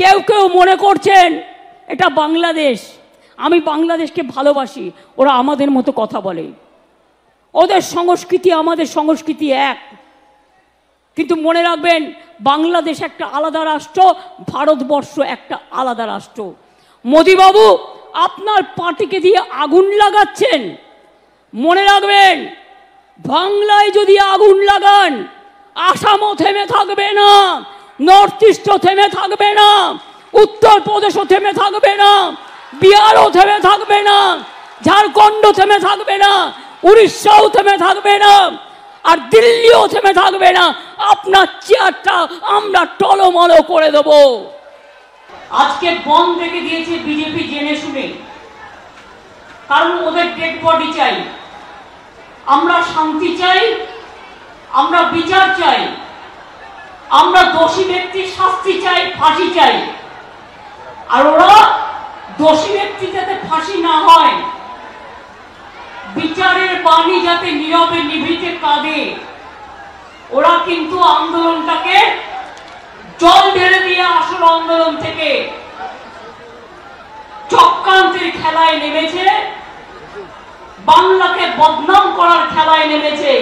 কেউ কেউ মনে করছেন এটা বাংলাদেশ আমি বাংলাদেশকে ভালোবাসি ওরা আমাদের মতো কথা বলে ওদের সংস্কৃতি আমাদের সংস্কৃতি এক কিন্তু মনে রাখবেন বাংলাদেশ একটা আলাদা রাষ্ট্র ভারতবর্ষ একটা আলাদা রাষ্ট্র মোদিবাবু আপনার পার্টিকে দিয়ে আগুন লাগাচ্ছেন মনে রাখবেন বাংলায় যদি আগুন লাগান আসামও থেমে থাকবে না নর্থ ইস্টও থেমে থাকবে না উত্তরপ্রদেশও থেমে থাকবে না বিহারও থেমে থাকবে না ঝাড়খণ্ড থেমে থাকবে না উড়িষ্যাও থেমে থাকবে না আর দিল্লিও থেমে থাকবে না আপনার চেয়ারটা আমরা টলমল করে দেব আজকে বন থেকে দিয়েছে বিজেপি জেনে শুনে কারণ ওদের ডেড বডি চাই আমরা শান্তি চাই আমরা বিচার চাই আমরা দোষী ব্যক্তির শাস্তি চাই ফাঁসি চাই আর ওরা দোষী ব্যক্তি যাতে ফাঁসি না হয় বিচারের বাণী যাতে নীরবে নিভিতে কাঁদে ওরা কিন্তু আন্দোলনটাকে জল ঢেলে দিয়ে আসল আন্দোলন থেকে চক্রান্তের খেলায় নেমেছে বাংলাকে বদনাম করার খেলায় নেমেছে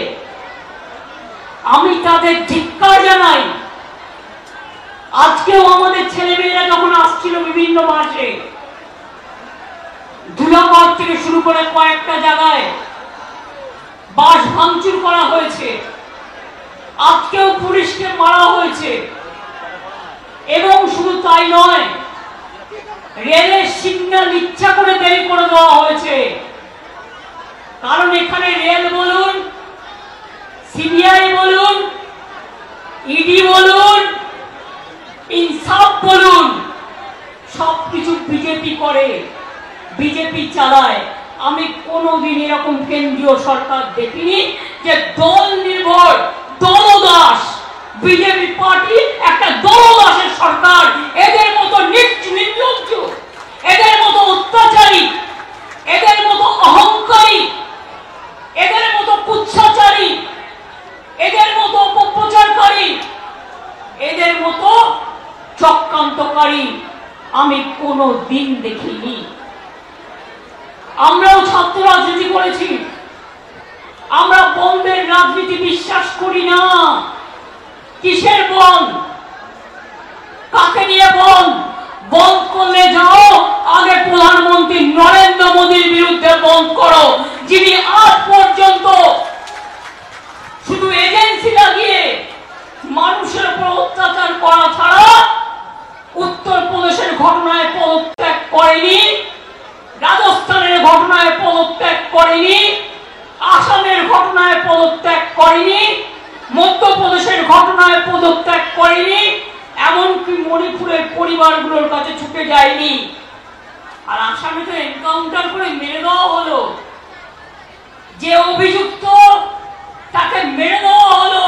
আমি তাদের ধিক্কার জানাই আজকেও আমাদের ছেলেমেয়েরা যখন আসছিল বিভিন্ন মাসে ধুলাবাদ থেকে শুরু করে কয়েকটা জায়গায় বাস ভাঙচুর করা হয়েছে আজকেও পুলিশকে মারা হয়েছে এবং শুধু তাই নয় রেলের সিগন্যাল ইচ্ছা করে দেরি করে দেওয়া হয়েছে কারণ এখানে রেল বলুন সিবিআই বলুন ইডি বলুন ইনসাফ বলুন সব কিছু বিজেপি করে বিজেপি চালায় আমি কোনোদিন এরকম কেন্দ্রীয় সরকার দেখিনি যে দল নির্ভর পারি আমি কোনো দিন দেখিনি আমরাও ছাত্র রাজনীতি করেছি আমরা বন্ধের রাজনীতি বিশ্বাস করি না কিসের বন্ধ কাকে নিয়ে বন বন্ধ করলে যাও করেনি আসামের ঘটনায় পদত্যাগ করেনি মধ্যপ্রদেশের ঘটনায় পদত্যাগ করেনি এমনকি মণিপুরের পরিবারগুলোর কাছে ছুটে যায়নি আর আসামি তো এনকাউন্টার করে মেরে দেওয়া হলো যে অভিযুক্ত তাকে মেরে দেওয়া হলো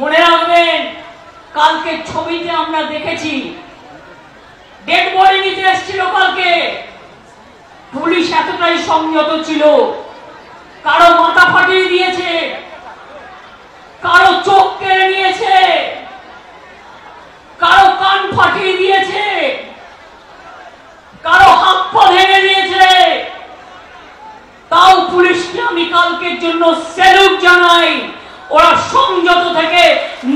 মনে রাখবেন কালকে ছবিতে আমরা দেখেছি এতটাই সংযত ছিল কারো মাথা ফাটিয়ে দিয়েছে কারো চোখ কেড়ে নিয়েছে কারো কান ফাটিয়ে দিয়েছে কারো হাত পা ভেঙে দিয়েছে তাও পুলিশকে আমি কালকের জন্য স্যালুট জানাই ওরা সংযত থেকে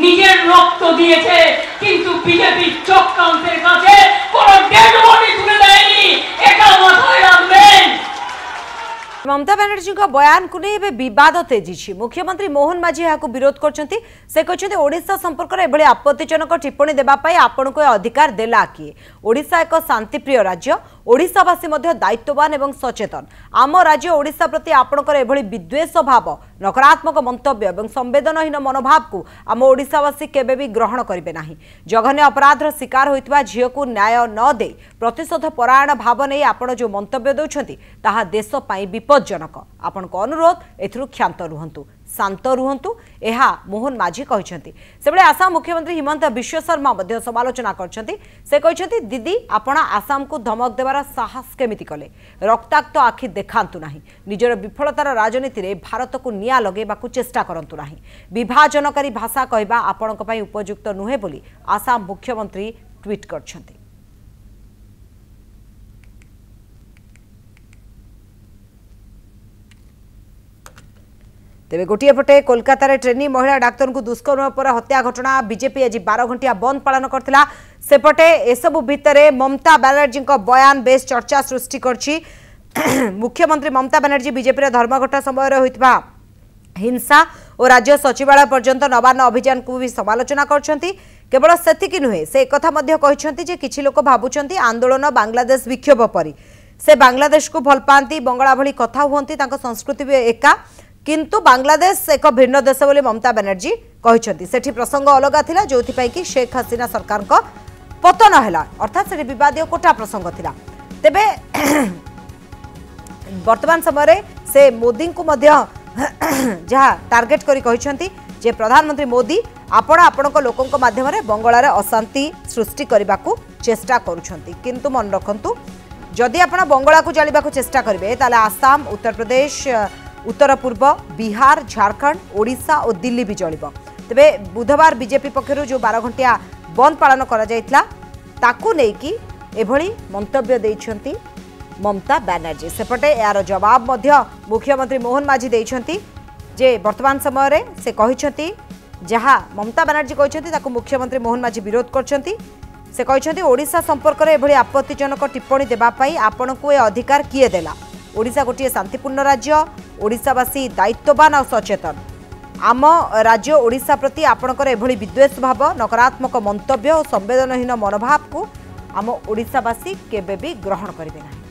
নিজের রক্ত দিয়েছে কিন্তু বিজেপির চক্রান্তের কাছে কোনো ডেড বডি তুলে দেয়নি এটা মাথা মমতা ব্যানার্জীঙ্ক বয়ানকু নেই এবে বিবাদ তেজিছি মুখ্যমন্ত্রী মোহন মাঝি এহাকু বিরোধ করছেন সে কিন্তু ওড়িশা সম্পর্কের এভাবে আপত্তিজনক টিপ্পণী দেওয়া আপনার এ অধিকার দেলা কি ওড়িশা এক শান্তিপ্রিয় রাজ্য ଓଡ଼ିଶାବାସୀ ମଧ୍ୟ ଦାୟିତ୍ୱବାନ ଏବଂ ସଚେତନ ଆମ ରାଜ୍ୟ ଓଡ଼ିଶା ପ୍ରତି ଆପଣଙ୍କର ଏଭଳି ବିଦ୍ୱେଷ ଭାବ ନକାରାତ୍ମକ ମନ୍ତବ୍ୟ ଏବଂ ସମ୍ବେଦନହୀନ ମନୋଭାବକୁ ଆମ ଓଡ଼ିଶାବାସୀ କେବେ ବି ଗ୍ରହଣ କରିବେ ନାହିଁ ଜଘନ୍ୟ ଅପରାଧର ଶିକାର ହୋଇଥିବା ଝିଅକୁ ନ୍ୟାୟ ନ ଦେଇ ପ୍ରତିଶୋଧ ପରାୟଣ ଭାବ ନେଇ ଆପଣ ଯେଉଁ ମନ୍ତବ୍ୟ ଦେଉଛନ୍ତି ତାହା ଦେଶ ପାଇଁ ବିପଦଜନକ ଆପଣଙ୍କ ଅନୁରୋଧ ଏଥିରୁ କ୍ଷାନ୍ତ ରୁହନ୍ତୁ ଶାନ୍ତ ରୁହନ୍ତୁ ଏହା ମୋହନ ମାଝୀ କହିଛନ୍ତି ସେଭଳି ଆସାମ ମୁଖ୍ୟମନ୍ତ୍ରୀ ହିମନ୍ତ ବିଶ୍ୱ ଶର୍ମା ମଧ୍ୟ ସମାଲୋଚନା କରିଛନ୍ତି ସେ କହିଛନ୍ତି ଦିଦି ଆପଣ ଆସାମକୁ ଧମକ ଦେବାର ସାହସ କେମିତି କଲେ ରକ୍ତାକ୍ତ ଆଖି ଦେଖାନ୍ତୁ ନାହିଁ ନିଜର ବିଫଳତାର ରାଜନୀତିରେ ଭାରତକୁ ନିଆଁ ଲଗାଇବାକୁ ଚେଷ୍ଟା କରନ୍ତୁ ନାହିଁ ବିଭାଜନକାରୀ ଭାଷା କହିବା ଆପଣଙ୍କ ପାଇଁ ଉପଯୁକ୍ତ ନୁହେଁ ବୋଲି ଆସାମ ମୁଖ୍ୟମନ୍ତ୍ରୀ ଟ୍ୱିଟ୍ କରିଛନ୍ତି তেবে গোটিয়ে পটে কলকাতার ট্রেনি মহিলা ডাক্তার দুষ্কর্ম পরে হত্যা ঘটনা বিজেপি আজ বার ঘণ্টিয়া বন্দ পাাল করে সেপটে এসবু ভিতরে মমতা ব্যানার্জী বয়ান বেশ চর্চা সৃষ্টি করছে মুখ্যমন্ত্রী মমতা ব্যানার্জী বিজেপির ধর্মঘট সময়ের হয়েছে হিংসা ও রাজ্য সচিবালয় পর্যন্ত নবান্ন অভিযানকু বি সমালোচনা করছেন কেবল সেতিকি নুহে সে একথা যে কিছু লোক ভাবুচ্ছেন আন্দোলন বাংলাদেশ বিক্ষোভ পরি সে বাংলাদেশকু ভাল পাঁচ বঙ্গলা ভি কথা হুঁতি তাঁর সংস্কৃতি একা কিন্তু বাংলাদেশ এক ভিন্ন দেশ বলে মমতা ব্যানার্জী କହିଛନ୍ତି ସେଠି ପ୍ରସଙ୍ଗ ଅଲଗା ଥିଲା ଯେଉଁଥିପାଇଁ କି ଶେଖ୍ ହସିନା ସରକାରଙ୍କ ପତନ ହେଲା ଅର୍ଥାତ୍ ସେଠି ବିବାଦୀୟ କୋଟା ପ୍ରସଙ୍ଗ ଥିଲା ତେବେ ବର୍ତ୍ତମାନ ସମୟରେ ସେ ମୋଦିଙ୍କୁ ମଧ୍ୟ ଯାହା ଟାର୍ଗେଟ୍ କରି କହିଛନ୍ତି ଯେ ପ୍ରଧାନମନ୍ତ୍ରୀ ମୋଦି ଆପଣ ଆପଣଙ୍କ ଲୋକଙ୍କ ମାଧ୍ୟମରେ ବଙ୍ଗଳାରେ ଅଶାନ୍ତି ସୃଷ୍ଟି କରିବାକୁ ଚେଷ୍ଟା କରୁଛନ୍ତି କିନ୍ତୁ ମନେ ରଖନ୍ତୁ ଯଦି ଆପଣ ବଙ୍ଗଳାକୁ ଜାଳିବାକୁ ଚେଷ୍ଟା କରିବେ ତାହେଲେ ଆସାମ ଉତ୍ତରପ୍ରଦେଶ উত্তর পূর্ব বিহার ঝাড়খণ্ড ওড়শা ও দিল্লী বি চলব তবে বুধবার বিজেপি পক্ষর যে বার ঘণ্টিয়া বন্দ পাাল করা যাই তাকে নেই এভাবে মন্তব্য দিয়েছেন মমতা ব্যানার্জী সেপটে এর জবাব মধ্য মুখ্যমন্ত্রী মোহন মাঝি দিয়েছেন যে বর্তমান সময়ের সে কিন্তু যা মমতা ব্যানার্জী কিন্তু তাকে মুখ্যমন্ত্রী মোহন মাঝি বিরোধ করছেন সে কিন্তু ওড়শা সম্পর্কের এভাবে আপত্তিজনক টিপ্পণী দেওয়া আপনার এ অধিকার কিয়ে দেলা ওড়শা গোটিয়ে শান্তিপূর্ণ রাজ্য ଓଡ଼ିଶାବାସୀ ଦାୟିତ୍ୱବାନ ଆଉ ସଚେତନ ଆମ ରାଜ୍ୟ ଓଡ଼ିଶା ପ୍ରତି ଆପଣଙ୍କର ଏଭଳି ବିଦ୍ୱେଷ ଭାବ ନକାରାତ୍ମକ ମନ୍ତବ୍ୟ ଓ ସମ୍ବେଦନହୀନ ମନୋଭାବକୁ ଆମ ଓଡ଼ିଶାବାସୀ କେବେ ବି ଗ୍ରହଣ କରିବେ ନାହିଁ